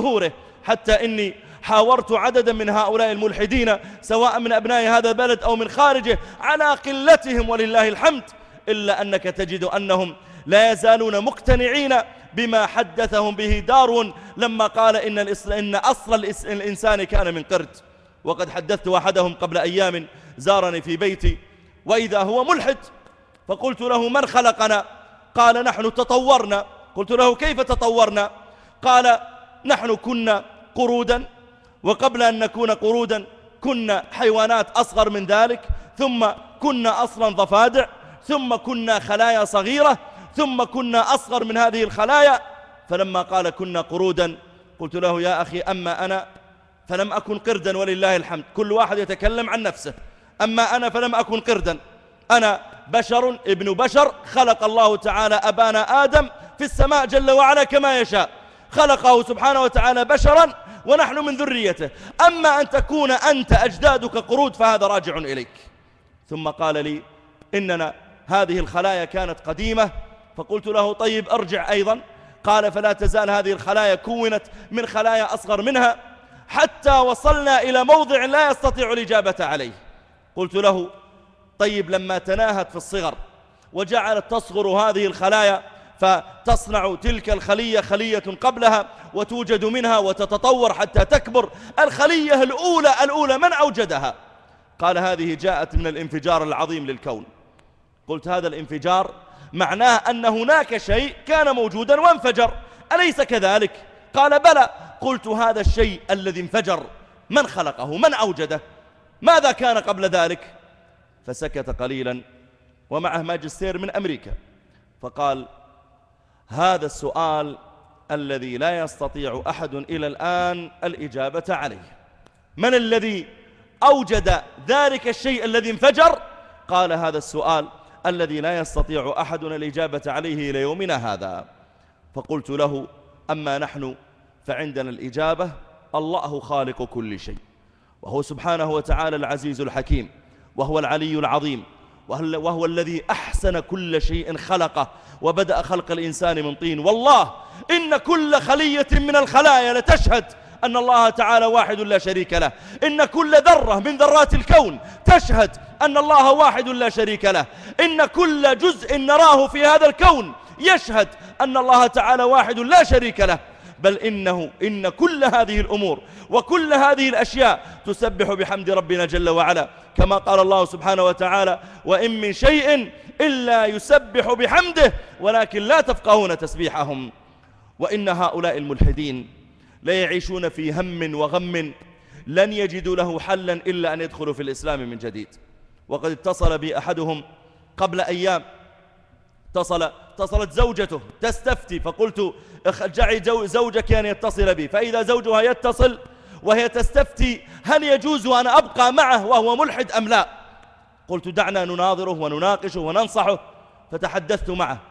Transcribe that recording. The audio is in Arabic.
طهوره حتى إني حاورت عددا من هؤلاء الملحدين سواء من أبناء هذا البلد أو من خارجه على قلتهم ولله الحمد إلا أنك تجد أنهم لا يزالون مقتنعين بما حدثهم به دارون لما قال إن, إن أصل الإنسان كان من قرد وقد حدثت أحدهم قبل أيام زارني في بيتي وإذا هو ملحد فقلت له من خلقنا قال نحن تطورنا قلت له كيف تطورنا قال نحن كنا قرودا وقبل أن نكون قرودا كنا حيوانات أصغر من ذلك ثم كنا أصلا ضفادع ثم كنا خلايا صغيرة ثم كنا أصغر من هذه الخلايا فلما قال كنا قرودا قلت له يا أخي أما أنا فلم أكن قردا ولله الحمد كل واحد يتكلم عن نفسه أما أنا فلم أكن قردا أنا بشر ابن بشر خلق الله تعالى أبانا آدم في السماء جل وعلا كما يشاء خلقه سبحانه وتعالى بشرا ونحن من ذريته أما أن تكون أنت أجدادك قرود فهذا راجع إليك ثم قال لي إننا هذه الخلايا كانت قديمة فقلت له طيب أرجع أيضا قال فلا تزال هذه الخلايا كونت من خلايا أصغر منها حتى وصلنا إلى موضع لا يستطيع الإجابة عليه قلت له طيب لما تناهت في الصغر وجعلت تصغر هذه الخلايا فتصنع تلك الخلية خلية قبلها وتوجد منها وتتطور حتى تكبر الخلية الأولى الأولى من أوجدها قال هذه جاءت من الانفجار العظيم للكون قلت هذا الانفجار معناه أن هناك شيء كان موجودا وانفجر أليس كذلك قال بلى قلت هذا الشيء الذي انفجر من خلقه من أوجده ماذا كان قبل ذلك فسكت قليلا ومعه ماجستير من أمريكا فقال هذا السؤال الذي لا يستطيع أحد إلى الآن الإجابة عليه من الذي أوجد ذلك الشيء الذي انفجر قال هذا السؤال الذي لا يستطيع أحد الإجابة عليه إلى يومنا هذا فقلت له أما نحن فعندنا الإجابة الله خالق كل شيء وهو سبحانه وتعالى العزيز الحكيم وهو العلي العظيم وهو الذي أحسن كل شيء خلقه وبدأ خلق الإنسان من طين والله إن كل خلية من الخلايا لتشهد أن الله تعالى واحد لا شريك له إن كل ذرة من ذرات الكون تشهد أن الله واحد لا شريك له إن كل جزء نراه في هذا الكون يشهد أن الله تعالى واحد لا شريك له بل إنه إن كل هذه الأمور وكل هذه الأشياء تسبح بحمد ربنا جل وعلا كما قال الله سبحانه وتعالى وإن من شيء إلا يسبح بحمده ولكن لا تفقهون تسبيحهم وإن هؤلاء الملحدين لا يعيشون في هم وغم لن يجدوا له حلا إلا أن يدخلوا في الإسلام من جديد وقد اتصل بي أحدهم قبل أيام اتصل اتصلت زوجته تستفتي فقلت جعي زوجك أن يعني يتصل بي فإذا زوجها يتصل وهي تستفتي هل يجوز أن أبقى معه وهو ملحد أم لا قلت دعنا نناظره ونناقشه وننصحه فتحدثت معه